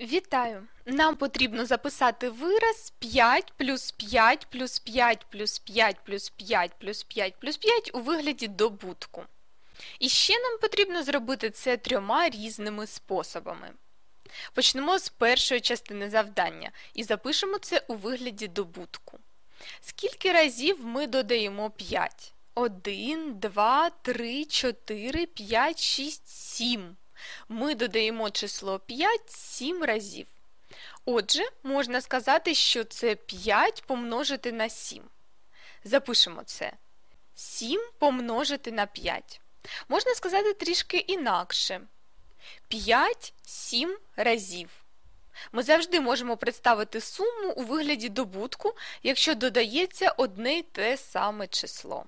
Вітаю! Нам потрібно записати вираз 5 плюс 5 плюс 5 плюс 5 плюс 5 плюс 5 плюс 5 у вигляді добутку. І ще нам потрібно зробити це трьома різними способами. Почнемо з першої частини завдання і запишемо це у вигляді добутку. Скільки разів ми додаємо 5? 1, 2, 3, 4, 5, 6, 7 ми додаємо число 5 7 разів. Отже, можна сказати, що це 5 помножити на 7. Запишемо це. 7 помножити на 5. Можна сказати трішки інакше. 5 7 разів. Ми завжди можемо представити суму у вигляді добутку, якщо додається одне й те саме число.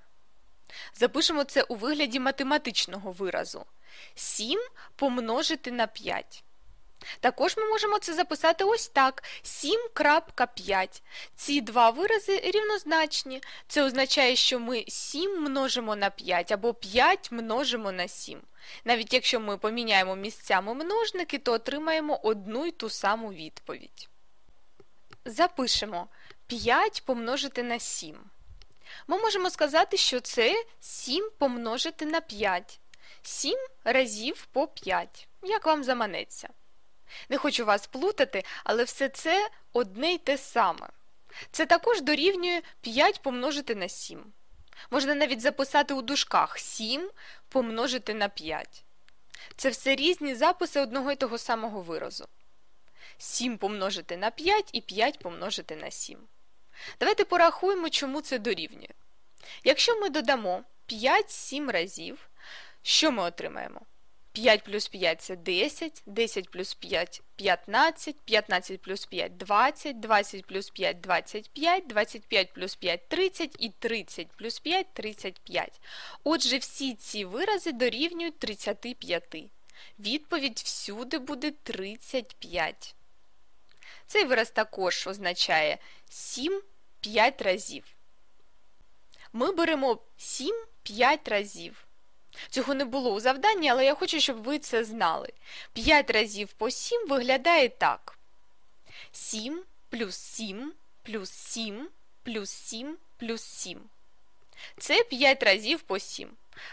Запишемо це у вигляді математичного виразу. 7 помножити на 5. Також ми можемо це записати ось так: 7.5. Ці два вирази рівнозначні. Це означає, що ми 7 множимо на 5 або 5 множимо на 7. Навіть якщо ми поміняємо місцями множники, то отримаємо одну й ту саму відповідь. Запишемо 5 помножити на 7. Ми можемо сказати, що це 7 помножити на 5. 7 разів по 5, як вам заманеться. Не хочу вас плутати, але все це одне й те саме. Це також дорівнює 5 помножити на 7. Можна навіть записати у дужках 7 помножити на 5. Це все різні записи одного й того самого виразу. 7 помножити на 5 і 5 помножити на 7. Давайте порахуємо, чому це дорівнює. Якщо ми додамо 5 7 разів, що ми отримаємо? 5 плюс 5 це 10, 10 плюс 5 15, 15 плюс 5 20, 20 плюс 5 25, 25 плюс 5 30 і 30 плюс 5 35. Отже, всі ці вирази дорівнюють 35. Відповідь всюди буде 35. Цей вираз також означає 7 5 разів. Ми беремо 7 5 разів. Цього не було у завданні, але я хочу, щоб ви це знали. 5 разів по 7 виглядає так. 7 плюс 7 плюс 7 плюс 7 плюс 7. Це 5 разів по 7.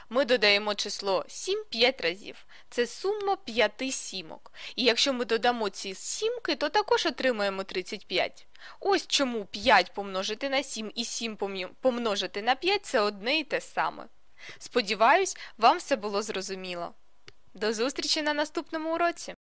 Ми додаємо число 7 5 разів. Це сума 5 сімок. І якщо ми додамо ці сімки, то також отримаємо 35. Ось чому 5 помножити на 7 і 7 помножити на 5 це одне і те саме. Сподіваюсь, вам все було зрозуміло. До зустрічі на наступному уроці!